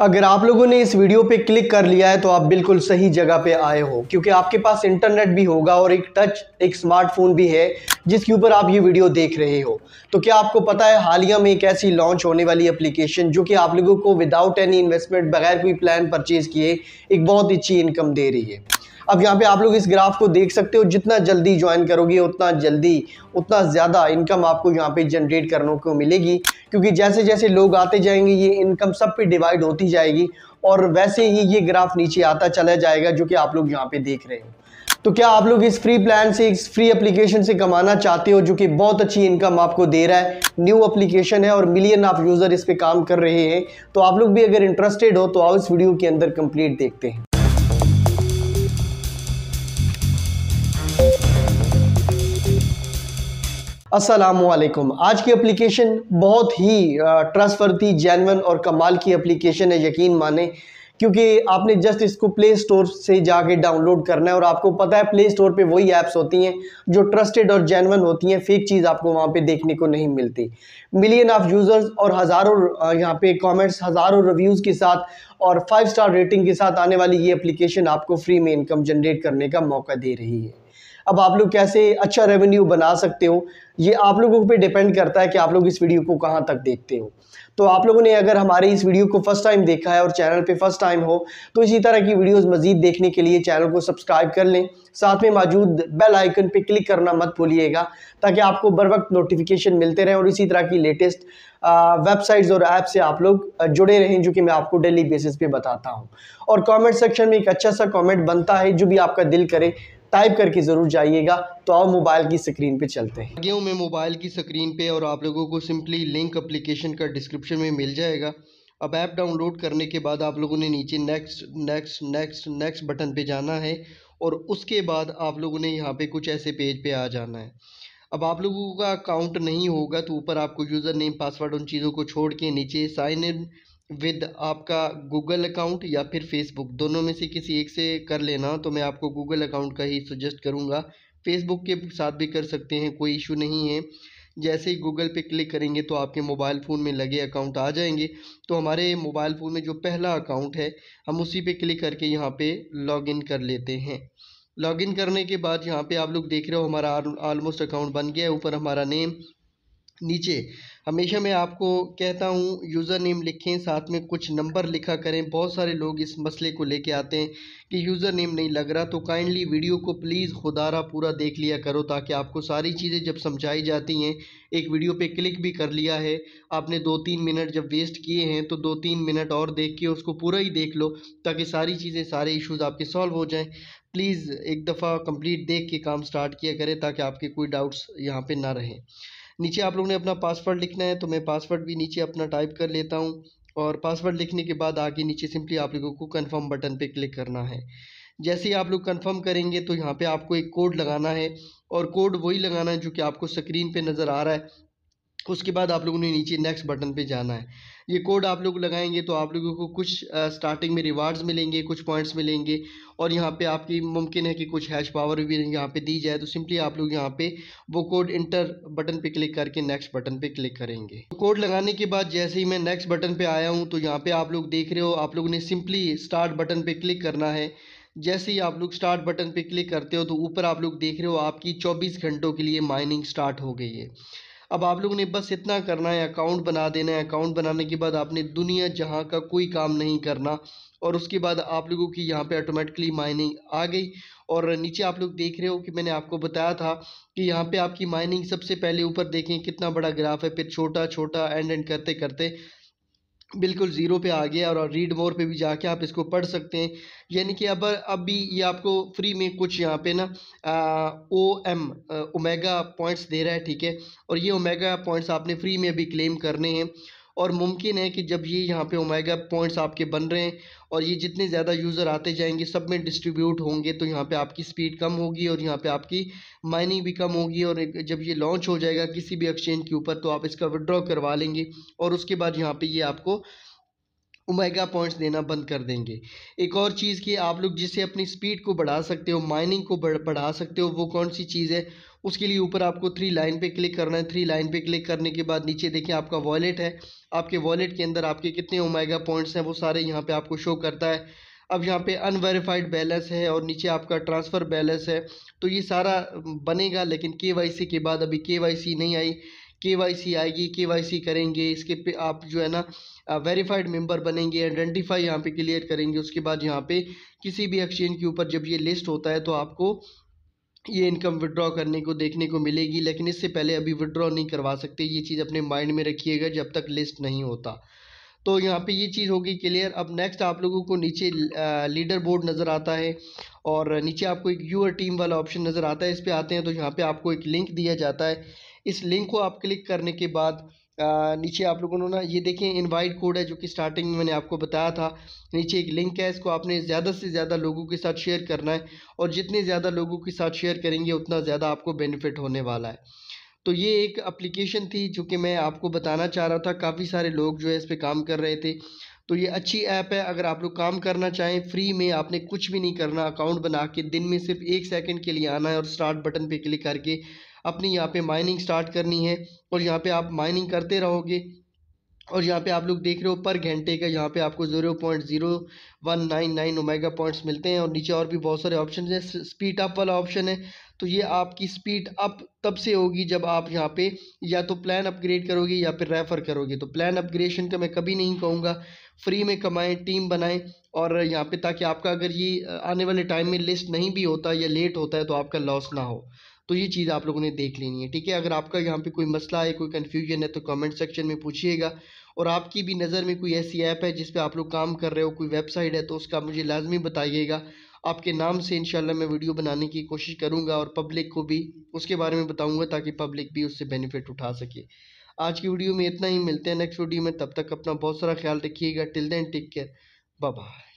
अगर आप लोगों ने इस वीडियो पे क्लिक कर लिया है तो आप बिल्कुल सही जगह पे आए हो क्योंकि आपके पास इंटरनेट भी होगा और एक टच एक स्मार्टफोन भी है जिसके ऊपर आप ये वीडियो देख रहे हो तो क्या आपको पता है हालिया में एक ऐसी लॉन्च होने वाली एप्लीकेशन जो कि आप लोगों को विदाउट एनी इन्वेस्टमेंट बगैर कोई प्लान परचेज किए एक बहुत अच्छी इनकम दे रही है अब यहाँ पे आप लोग इस ग्राफ को देख सकते हो जितना जल्दी ज्वाइन करोगे उतना जल्दी उतना ज़्यादा इनकम आपको यहाँ पे जनरेट करने को मिलेगी क्योंकि जैसे जैसे लोग आते जाएंगे ये इनकम सब पे डिवाइड होती जाएगी और वैसे ही ये ग्राफ नीचे आता चला जाएगा जो कि आप लोग यहाँ पे देख रहे हो तो क्या आप लोग इस फ्री प्लान से इस फ्री एप्लीकेशन से कमाना चाहते हो जो कि बहुत अच्छी इनकम आपको दे रहा है न्यू एप्लीकेशन है और मिलियन ऑफ यूज़र इस पर काम कर रहे हैं तो आप लोग भी अगर इंटरेस्टेड हो तो आओ इस वीडियो के अंदर कंप्लीट देखते हैं असलकुम आज की एप्लीकेशन बहुत ही थी जैनवन और कमाल की एप्लीकेशन है यकीन माने क्योंकि आपने जस्ट इसको प्ले स्टोर से जाके डाउनलोड करना है और आपको पता है प्ले स्टोर पे वही ऐप्स होती हैं जो ट्रस्टेड और जैनवन होती हैं फेक चीज़ आपको वहाँ पे देखने को नहीं मिलती मिलियन ऑफ यूज़र्स और हज़ारों यहाँ पे कमेंट्स हज़ारों रिव्यूज़ के साथ और फाइव स्टार रेटिंग के साथ आने वाली ये एप्लीकेशन आपको फ्री में इनकम जनरेट करने का मौका दे रही है अब आप लोग कैसे अच्छा रेवेन्यू बना सकते हो ये आप लोगों पे डिपेंड करता है कि आप लोग इस वीडियो को कहाँ तक देखते हो तो आप लोगों ने अगर हमारे इस वीडियो को फर्स्ट टाइम देखा है और चैनल पे फर्स्ट टाइम हो तो इसी तरह की वीडियोस मजीद देखने के लिए चैनल को सब्सक्राइब कर लें साथ में मौजूद बेल आइकन पे क्लिक करना मत भूलिएगा ताकि आपको बर वक्त नोटिफिकेशन मिलते रहें और इसी तरह की लेटेस्ट वेबसाइट्स और ऐप से आप लोग जुड़े रहें जो कि मैं आपको डेली बेसिस पे बताता हूँ और कमेंट सेक्शन में एक अच्छा सा कमेंट बनता है जो भी आपका दिल करे टाइप करके ज़रूर जाइएगा तो आओ मोबाइल की स्क्रीन पे चलते हैं आगे मैं मोबाइल की स्क्रीन पे और आप लोगों को सिंपली लिंक अप्लीकेशन का डिस्क्रिप्शन में मिल जाएगा अब ऐप डाउनलोड करने के बाद आप लोगों ने नीचे next next next next button पे जाना है और उसके बाद आप लोगों ने यहाँ पे कुछ ऐसे पेज पे आ जाना है अब आप लोगों का अकाउंट नहीं होगा तो ऊपर आपको यूज़र नेम पासवर्ड उन चीज़ों को छोड़ के नीचे साइन इन विद आपका गूगल अकाउंट या फिर फेसबुक दोनों में से किसी एक से कर लेना तो मैं आपको गूगल अकाउंट का ही सजेस्ट करूँगा फेसबुक के साथ भी कर सकते हैं कोई इशू नहीं है जैसे ही गूगल पे क्लिक करेंगे तो आपके मोबाइल फ़ोन में लगे अकाउंट आ जाएंगे तो हमारे मोबाइल फ़ोन में जो पहला अकाउंट है हम उसी पे क्लिक करके यहाँ पे लॉगिन कर लेते हैं लॉगिन करने के बाद यहाँ पे आप लोग देख रहे हो हमारा ऑलमोस्ट अकाउंट बन गया है ऊपर हमारा नेम नीचे हमेशा मैं आपको कहता हूँ यूज़र नेम लिखें साथ में कुछ नंबर लिखा करें बहुत सारे लोग इस मसले को लेके आते हैं कि यूज़र नेम नहीं लग रहा तो काइंडली वीडियो को प्लीज़ खुदारा पूरा देख लिया करो ताकि आपको सारी चीज़ें जब समझाई जाती हैं एक वीडियो पे क्लिक भी कर लिया है आपने दो तीन मिनट जब वेस्ट किए हैं तो दो तीन मिनट और देख के उसको पूरा ही देख लो ताकि सारी चीज़ें सारे इशूज़ आपके सॉल्व हो जाएँ प्लीज़ एक दफ़ा कंप्लीट देख के काम स्टार्ट किया करें ताकि आपके कोई डाउट्स यहाँ पर ना रहें नीचे आप लोगों ने अपना पासवर्ड लिखना है तो मैं पासवर्ड भी नीचे अपना टाइप कर लेता हूँ और पासवर्ड लिखने के बाद आगे नीचे सिंपली आप लोगों को कन्फर्म बटन पर क्लिक करना है जैसे ही आप लोग कन्फर्म करेंगे तो यहाँ पर आपको एक कोड लगाना है और कोड वही लगाना है जो कि आपको स्क्रीन पर नज़र आ रहा है उसके बाद आप लोगों ने नीचे नेक्स्ट बटन पे जाना है ये कोड आप लोग लगाएंगे तो आप लोगों को कुछ आ, स्टार्टिंग में रिवार्ड्स मिलेंगे कुछ पॉइंट्स मिलेंगे और यहाँ पे आपकी मुमकिन है कि कुछ हैश पावर भी यहाँ पे दी जाए तो सिंपली आप लोग यहाँ पे वो कोड इंटर बटन पे क्लिक करके नेक्स्ट बटन पे क्लिक करेंगे तो कोड लगाने के बाद जैसे ही मैं नेक्स्ट बटन पर आया हूँ तो यहाँ पर आप लोग देख रहे हो आप लोगों ने सिंपली स्टार्ट बटन पर क्लिक करना है जैसे ही आप लोग स्टार्ट बटन पर क्लिक करते हो तो ऊपर आप लोग देख रहे हो आपकी चौबीस घंटों के लिए माइनिंग स्टार्ट हो गई है अब आप लोगों ने बस इतना करना है अकाउंट बना देना है अकाउंट बनाने के बाद आपने दुनिया जहाँ का कोई काम नहीं करना और उसके बाद आप लोगों की यहाँ पे ऑटोमेटिकली माइनिंग आ गई और नीचे आप लोग देख रहे हो कि मैंने आपको बताया था कि यहाँ पे आपकी माइनिंग सबसे पहले ऊपर देखें कितना बड़ा ग्राफ है फिर छोटा छोटा एंड एंड करते करते बिल्कुल ज़ीरो पे आ गया और रीड मोर पे भी जाके आप इसको पढ़ सकते हैं यानी कि अब अब भी ये आपको फ्री में कुछ यहाँ पे ना ओ एम ओमेगा पॉइंट्स दे रहा है ठीक है और ये ओमेगा पॉइंट्स आपने फ्री में भी क्लेम करने हैं और मुमकिन है कि जब ये यहाँ पे ओमेगा पॉइंट्स आपके बन रहे हैं और ये जितने ज़्यादा यूज़र आते जाएंगे सब में डिस्ट्रीब्यूट होंगे तो यहाँ पे आपकी स्पीड कम होगी और यहाँ पे आपकी माइनिंग भी कम होगी और जब ये लॉन्च हो जाएगा किसी भी एक्सचेंज के ऊपर तो आप इसका विड्रॉ करवा लेंगे और उसके बाद यहाँ पर ये आपको ओमेगा पॉइंट्स देना बंद कर देंगे एक और चीज़ कि आप लोग जिससे अपनी स्पीड को बढ़ा सकते हो माइनिंग को बढ़ा सकते हो वो कौन सी चीज़ है उसके लिए ऊपर आपको थ्री लाइन पे क्लिक करना है थ्री लाइन पे क्लिक करने के बाद नीचे देखें आपका वॉलेट है आपके वॉलेट के अंदर आपके कितने ओमेगा पॉइंट्स हैं वो सारे यहाँ पर आपको शो करता है अब यहाँ पे अनवेरीफाइड बैलेंस है और नीचे आपका ट्रांसफ़र बैलेंस है तो ये सारा बनेगा लेकिन के के बाद अभी के नहीं आई के वाई सी आएगी के वाई सी करेंगे इसके पे आप जो है ना वेरीफाइड मेंबर बनेंगे आइडेंटिफाई यहाँ पे क्लियर करेंगे उसके बाद यहाँ पे किसी भी एक्सचेंज के ऊपर जब ये लिस्ट होता है तो आपको ये इनकम विड्रॉ करने को देखने को मिलेगी लेकिन इससे पहले अभी विड्रॉ नहीं करवा सकते ये चीज़ अपने माइंड में रखिएगा जब तक लिस्ट नहीं होता तो यहाँ पे ये चीज़ होगी क्लियर अब नेक्स्ट आप लोगों को नीचे लीडर बोर्ड नज़र आता है और नीचे आपको एक यूअर टीम वाला ऑप्शन नज़र आता है इस पर आते हैं तो यहाँ पे आपको एक लिंक दिया जाता है इस लिंक को आप क्लिक करने के बाद आ, नीचे आप लोगों ने ना ये देखें इनवाइट कोड है जो कि स्टार्टिंग में मैंने आपको बताया था नीचे एक लिंक है इसको आपने ज़्यादा से ज़्यादा लोगों के साथ शेयर करना है और जितने ज़्यादा लोगों के साथ शेयर करेंगे उतना ज़्यादा आपको बेनिफिट होने वाला है तो ये एक अप्लीकेशन थी जो कि मैं आपको बताना चाह रहा था काफ़ी सारे लोग जो है इस पर काम कर रहे थे तो ये अच्छी ऐप है अगर आप लोग काम करना चाहें फ्री में आपने कुछ भी नहीं करना अकाउंट बना के दिन में सिर्फ एक सेकंड के लिए आना है और स्टार्ट बटन पे क्लिक करके अपनी यहाँ पे माइनिंग स्टार्ट करनी है और यहाँ पे आप माइनिंग करते रहोगे और यहाँ पे आप लोग देख रहे हो पर घंटे का यहाँ पे आपको zero point zero one nine nine omega points मिलते हैं और नीचे और भी बहुत सारे ऑप्शन हैं स्पीड अप वाला ऑप्शन है तो ये आपकी स्पीड अप तब से होगी जब आप यहाँ पे या तो प्लान अपग्रेड करोगे या फिर रेफ़र करोगे तो प्लान अपग्रेडेशन का मैं कभी नहीं कहूँगा फ्री में कमाएं टीम बनाएं और यहाँ पर ताकि आपका अगर ये आने वाले टाइम में लिस्ट नहीं भी होता या लेट होता है तो आपका लॉस ना हो तो ये चीज़ आप लोगों ने देख लेनी है ठीक है अगर आपका यहाँ पे कोई मसला है कोई कन्फ्यूजन है तो कमेंट सेक्शन में पूछिएगा और आपकी भी नज़र में कोई ऐसी ऐप है जिस पर आप लोग काम कर रहे हो कोई वेबसाइट है तो उसका मुझे लाजमी बताइएगा आपके नाम से इन मैं वीडियो बनाने की कोशिश करूँगा और पब्लिक को भी उसके बारे में बताऊँगा ताकि पब्लिक भी उससे बेनिफिट उठा सके आज की वीडियो में इतना ही मिलते हैं नेक्स्ट वीडियो में तब तक अपना बहुत सारा ख्याल रखिएगा till then take care bye